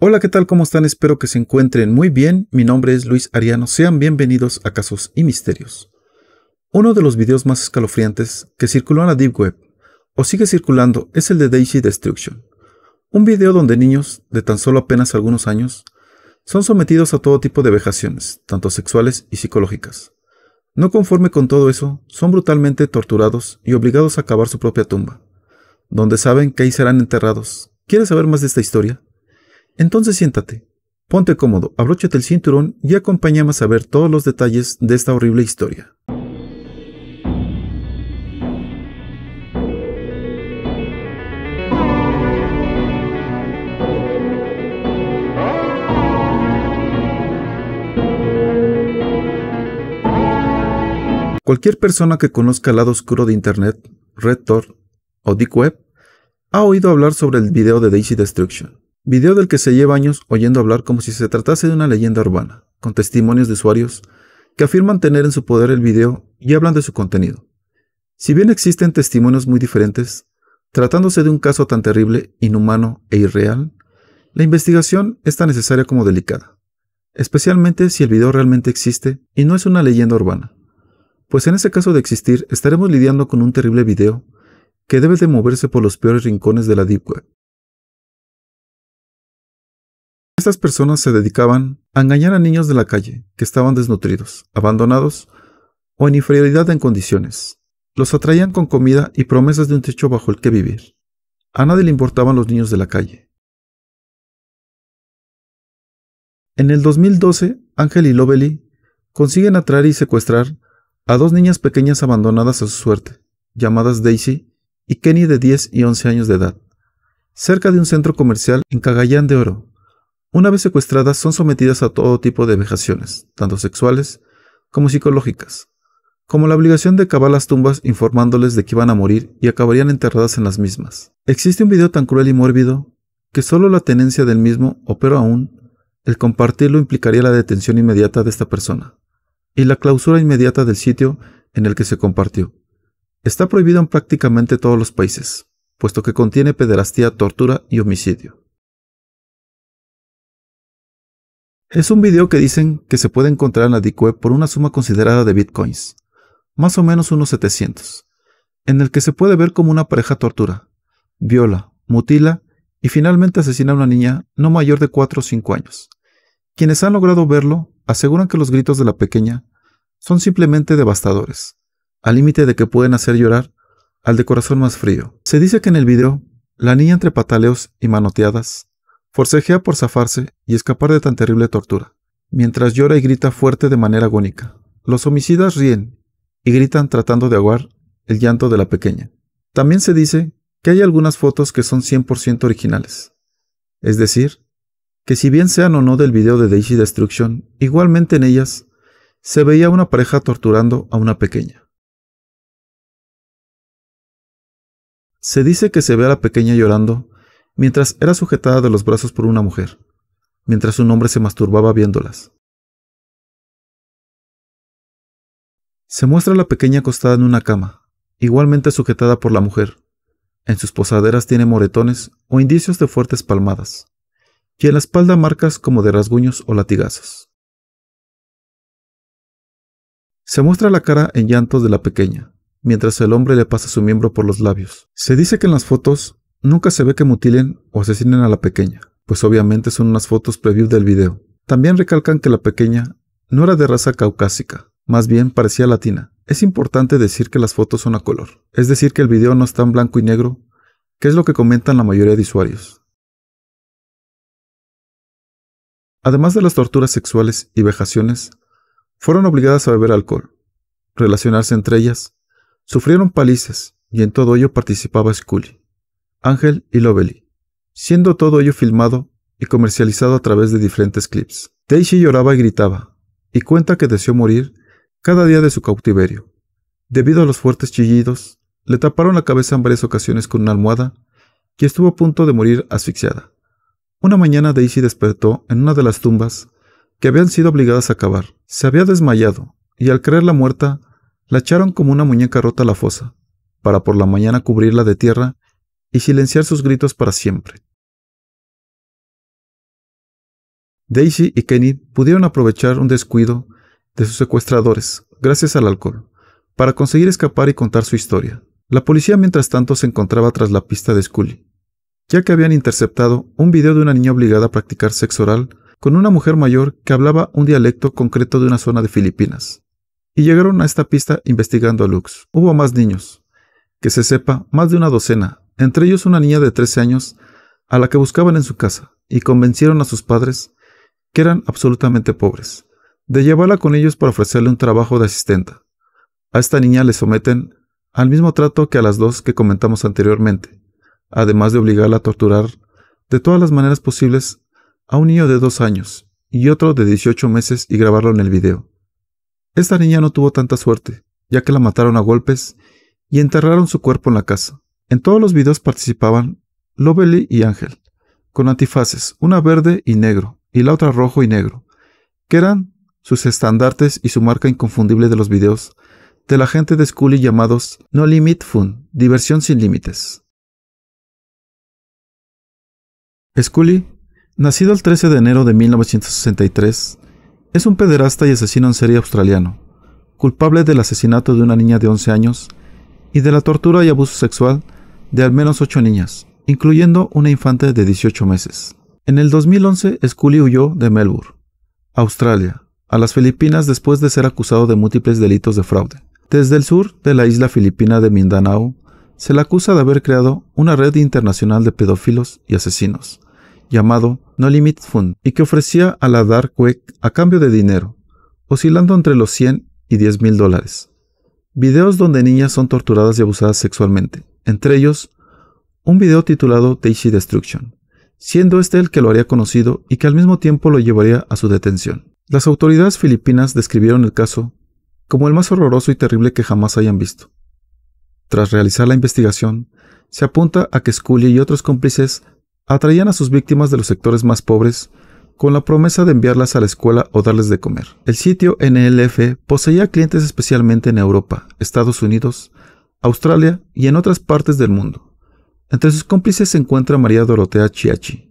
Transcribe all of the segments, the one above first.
Hola, ¿qué tal? ¿Cómo están? Espero que se encuentren muy bien. Mi nombre es Luis Ariano. Sean bienvenidos a Casos y Misterios. Uno de los videos más escalofriantes que circuló en la Deep Web, o sigue circulando, es el de Daisy Destruction. Un video donde niños, de tan solo apenas algunos años, son sometidos a todo tipo de vejaciones, tanto sexuales y psicológicas. No conforme con todo eso, son brutalmente torturados y obligados a cavar su propia tumba, donde saben que ahí serán enterrados. ¿Quieres saber más de esta historia? Entonces siéntate, ponte cómodo, abróchate el cinturón y acompáñame a saber todos los detalles de esta horrible historia. Cualquier persona que conozca el lado oscuro de Internet, Red o Deep Web ha oído hablar sobre el video de Daisy Destruction. Video del que se lleva años oyendo hablar como si se tratase de una leyenda urbana, con testimonios de usuarios que afirman tener en su poder el video y hablan de su contenido. Si bien existen testimonios muy diferentes, tratándose de un caso tan terrible, inhumano e irreal, la investigación es tan necesaria como delicada, especialmente si el video realmente existe y no es una leyenda urbana, pues en ese caso de existir estaremos lidiando con un terrible video que debe de moverse por los peores rincones de la Deep Web, estas personas se dedicaban a engañar a niños de la calle que estaban desnutridos, abandonados o en inferioridad en condiciones. Los atraían con comida y promesas de un techo bajo el que vivir. A nadie le importaban los niños de la calle. En el 2012, Ángel y Lovely consiguen atraer y secuestrar a dos niñas pequeñas abandonadas a su suerte, llamadas Daisy y Kenny de 10 y 11 años de edad, cerca de un centro comercial en Cagayán de Oro, una vez secuestradas son sometidas a todo tipo de vejaciones, tanto sexuales como psicológicas, como la obligación de cavar las tumbas informándoles de que iban a morir y acabarían enterradas en las mismas. Existe un video tan cruel y mórbido que solo la tenencia del mismo, o pero aún, el compartirlo implicaría la detención inmediata de esta persona y la clausura inmediata del sitio en el que se compartió. Está prohibido en prácticamente todos los países, puesto que contiene pederastía, tortura y homicidio. Es un video que dicen que se puede encontrar en la Web por una suma considerada de bitcoins, más o menos unos 700, en el que se puede ver cómo una pareja tortura, viola, mutila y finalmente asesina a una niña no mayor de 4 o 5 años. Quienes han logrado verlo aseguran que los gritos de la pequeña son simplemente devastadores, al límite de que pueden hacer llorar al de corazón más frío. Se dice que en el video, la niña entre pataleos y manoteadas Forcejea por zafarse y escapar de tan terrible tortura, mientras llora y grita fuerte de manera agónica. Los homicidas ríen y gritan tratando de aguar el llanto de la pequeña. También se dice que hay algunas fotos que son 100% originales. Es decir, que si bien sean o no del video de Daisy Destruction, igualmente en ellas se veía una pareja torturando a una pequeña. Se dice que se ve a la pequeña llorando mientras era sujetada de los brazos por una mujer, mientras un hombre se masturbaba viéndolas. Se muestra la pequeña acostada en una cama, igualmente sujetada por la mujer. En sus posaderas tiene moretones o indicios de fuertes palmadas, y en la espalda marcas como de rasguños o latigazos. Se muestra la cara en llantos de la pequeña, mientras el hombre le pasa su miembro por los labios. Se dice que en las fotos Nunca se ve que mutilen o asesinen a la pequeña, pues obviamente son unas fotos preview del video. También recalcan que la pequeña no era de raza caucásica, más bien parecía latina. Es importante decir que las fotos son a color, es decir, que el video no está en blanco y negro, que es lo que comentan la mayoría de usuarios. Además de las torturas sexuales y vejaciones, fueron obligadas a beber alcohol, relacionarse entre ellas, sufrieron palices y en todo ello participaba Scully. Ángel y Lovely, siendo todo ello filmado y comercializado a través de diferentes clips. Daisy lloraba y gritaba, y cuenta que deseó morir cada día de su cautiverio. Debido a los fuertes chillidos, le taparon la cabeza en varias ocasiones con una almohada y estuvo a punto de morir asfixiada. Una mañana Daisy despertó en una de las tumbas que habían sido obligadas a cavar. Se había desmayado y al creerla muerta, la echaron como una muñeca rota a la fosa, para por la mañana cubrirla de tierra y silenciar sus gritos para siempre. Daisy y Kenny pudieron aprovechar un descuido de sus secuestradores, gracias al alcohol, para conseguir escapar y contar su historia. La policía mientras tanto se encontraba tras la pista de Scully, ya que habían interceptado un video de una niña obligada a practicar sexo oral con una mujer mayor que hablaba un dialecto concreto de una zona de Filipinas. Y llegaron a esta pista investigando a Lux. Hubo más niños, que se sepa, más de una docena, entre ellos una niña de 13 años a la que buscaban en su casa y convencieron a sus padres, que eran absolutamente pobres, de llevarla con ellos para ofrecerle un trabajo de asistenta. A esta niña le someten al mismo trato que a las dos que comentamos anteriormente, además de obligarla a torturar de todas las maneras posibles a un niño de dos años y otro de 18 meses y grabarlo en el video. Esta niña no tuvo tanta suerte, ya que la mataron a golpes y enterraron su cuerpo en la casa. En todos los videos participaban Lovely y Ángel, con antifaces, una verde y negro, y la otra rojo y negro, que eran sus estandartes y su marca inconfundible de los videos de la gente de Scully llamados No Limit Fun, diversión sin límites. Scully, nacido el 13 de enero de 1963, es un pederasta y asesino en serie australiano, culpable del asesinato de una niña de 11 años y de la tortura y abuso sexual de al menos ocho niñas, incluyendo una infante de 18 meses. En el 2011, Scully huyó de Melbourne, Australia, a las Filipinas después de ser acusado de múltiples delitos de fraude. Desde el sur de la isla filipina de Mindanao, se le acusa de haber creado una red internacional de pedófilos y asesinos, llamado No Limit Fund, y que ofrecía a la Dark Web a cambio de dinero, oscilando entre los 100 y 10 mil dólares. Videos donde niñas son torturadas y abusadas sexualmente, entre ellos un video titulado Daisy Destruction, siendo este el que lo haría conocido y que al mismo tiempo lo llevaría a su detención. Las autoridades filipinas describieron el caso como el más horroroso y terrible que jamás hayan visto. Tras realizar la investigación, se apunta a que Scully y otros cómplices atraían a sus víctimas de los sectores más pobres con la promesa de enviarlas a la escuela o darles de comer. El sitio NLF poseía clientes especialmente en Europa, Estados Unidos, Australia y en otras partes del mundo. Entre sus cómplices se encuentra María Dorotea Chiachi,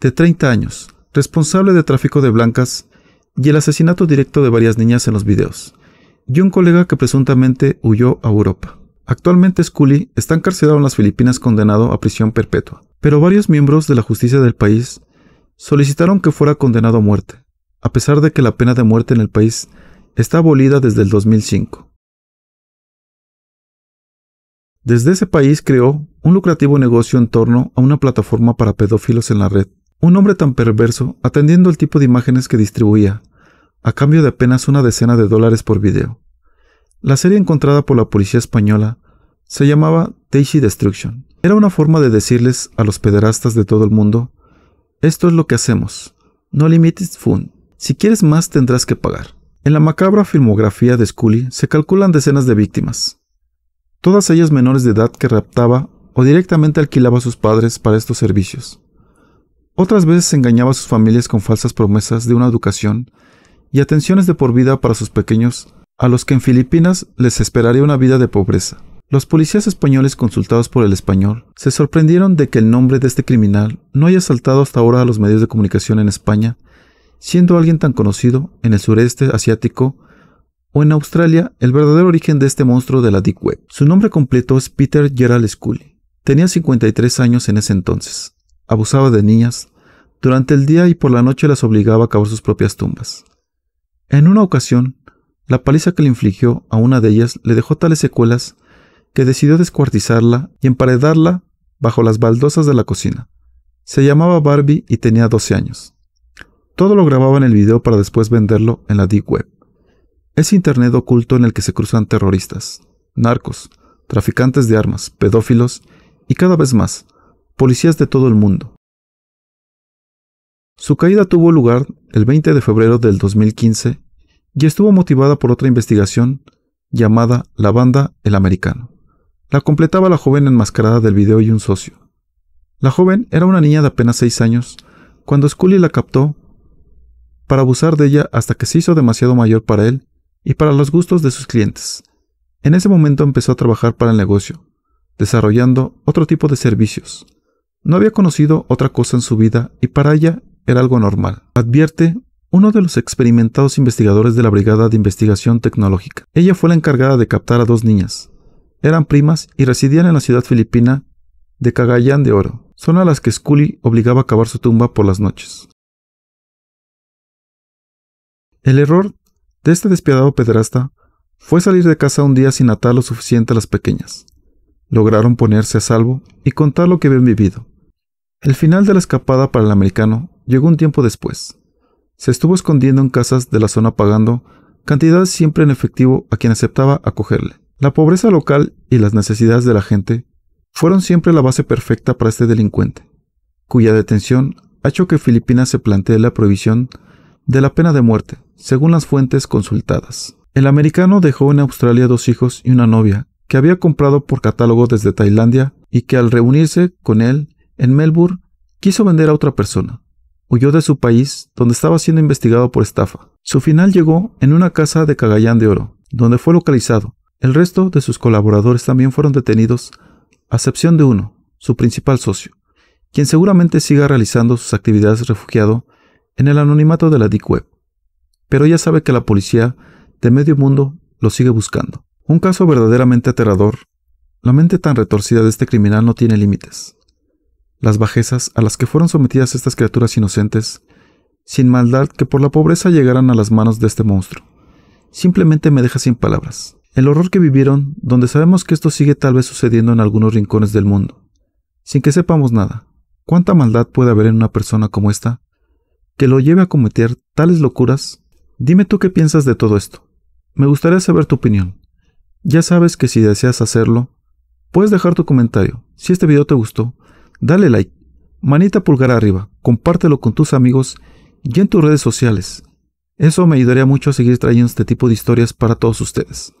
de 30 años, responsable de tráfico de blancas y el asesinato directo de varias niñas en los videos, y un colega que presuntamente huyó a Europa. Actualmente Scully está encarcelado en las Filipinas condenado a prisión perpetua, pero varios miembros de la justicia del país solicitaron que fuera condenado a muerte, a pesar de que la pena de muerte en el país está abolida desde el 2005. Desde ese país creó un lucrativo negocio en torno a una plataforma para pedófilos en la red. Un hombre tan perverso, atendiendo el tipo de imágenes que distribuía, a cambio de apenas una decena de dólares por video. La serie encontrada por la policía española se llamaba Teishi Destruction. Era una forma de decirles a los pederastas de todo el mundo, esto es lo que hacemos, no limites fun, si quieres más tendrás que pagar. En la macabra filmografía de Scully se calculan decenas de víctimas, todas ellas menores de edad que raptaba o directamente alquilaba a sus padres para estos servicios. Otras veces engañaba a sus familias con falsas promesas de una educación y atenciones de por vida para sus pequeños, a los que en Filipinas les esperaría una vida de pobreza. Los policías españoles consultados por el español se sorprendieron de que el nombre de este criminal no haya saltado hasta ahora a los medios de comunicación en España, siendo alguien tan conocido en el sureste asiático o en Australia, el verdadero origen de este monstruo de la Deep Web. Su nombre completo es Peter Gerald Scully. Tenía 53 años en ese entonces. Abusaba de niñas. Durante el día y por la noche las obligaba a cavar sus propias tumbas. En una ocasión, la paliza que le infligió a una de ellas le dejó tales secuelas que decidió descuartizarla y emparedarla bajo las baldosas de la cocina. Se llamaba Barbie y tenía 12 años. Todo lo grababa en el video para después venderlo en la Deep Web. Es Internet oculto en el que se cruzan terroristas, narcos, traficantes de armas, pedófilos y cada vez más, policías de todo el mundo. Su caída tuvo lugar el 20 de febrero del 2015 y estuvo motivada por otra investigación llamada La Banda El Americano. La completaba la joven enmascarada del video y un socio. La joven era una niña de apenas 6 años cuando Scully la captó para abusar de ella hasta que se hizo demasiado mayor para él y para los gustos de sus clientes. En ese momento empezó a trabajar para el negocio, desarrollando otro tipo de servicios. No había conocido otra cosa en su vida y para ella era algo normal. Advierte uno de los experimentados investigadores de la Brigada de Investigación Tecnológica. Ella fue la encargada de captar a dos niñas. Eran primas y residían en la ciudad filipina de Cagayán de Oro, Son a las que Scully obligaba a cavar su tumba por las noches. El error de este despiadado pedrasta fue salir de casa un día sin atar lo suficiente a las pequeñas. Lograron ponerse a salvo y contar lo que habían vivido. El final de la escapada para el americano llegó un tiempo después. Se estuvo escondiendo en casas de la zona pagando cantidades siempre en efectivo a quien aceptaba acogerle. La pobreza local y las necesidades de la gente fueron siempre la base perfecta para este delincuente, cuya detención ha hecho que Filipinas se plantee la prohibición de la pena de muerte, según las fuentes consultadas. El americano dejó en Australia dos hijos y una novia, que había comprado por catálogo desde Tailandia y que al reunirse con él en Melbourne quiso vender a otra persona. Huyó de su país, donde estaba siendo investigado por estafa. Su final llegó en una casa de Cagayán de Oro, donde fue localizado. El resto de sus colaboradores también fueron detenidos, a excepción de uno, su principal socio, quien seguramente siga realizando sus actividades refugiado en el anonimato de la Deep Web. Pero ella sabe que la policía de medio mundo lo sigue buscando. Un caso verdaderamente aterrador. La mente tan retorcida de este criminal no tiene límites. Las bajezas a las que fueron sometidas estas criaturas inocentes, sin maldad que por la pobreza llegaran a las manos de este monstruo, simplemente me deja sin palabras. El horror que vivieron, donde sabemos que esto sigue tal vez sucediendo en algunos rincones del mundo, sin que sepamos nada. ¿Cuánta maldad puede haber en una persona como esta que lo lleve a cometer tales locuras? Dime tú qué piensas de todo esto. Me gustaría saber tu opinión. Ya sabes que si deseas hacerlo, puedes dejar tu comentario. Si este video te gustó, dale like, manita pulgar arriba, compártelo con tus amigos y en tus redes sociales. Eso me ayudaría mucho a seguir trayendo este tipo de historias para todos ustedes.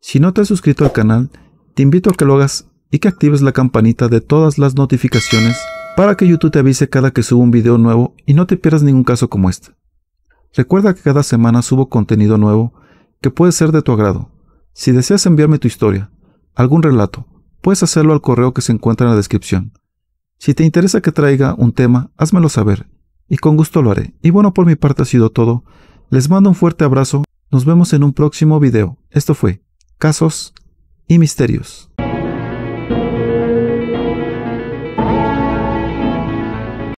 Si no te has suscrito al canal, te invito a que lo hagas y que actives la campanita de todas las notificaciones para que YouTube te avise cada que subo un video nuevo y no te pierdas ningún caso como este. Recuerda que cada semana subo contenido nuevo que puede ser de tu agrado. Si deseas enviarme tu historia, algún relato, puedes hacerlo al correo que se encuentra en la descripción. Si te interesa que traiga un tema, házmelo saber, y con gusto lo haré. Y bueno, por mi parte ha sido todo. Les mando un fuerte abrazo, nos vemos en un próximo video. Esto fue Casos y Misterios.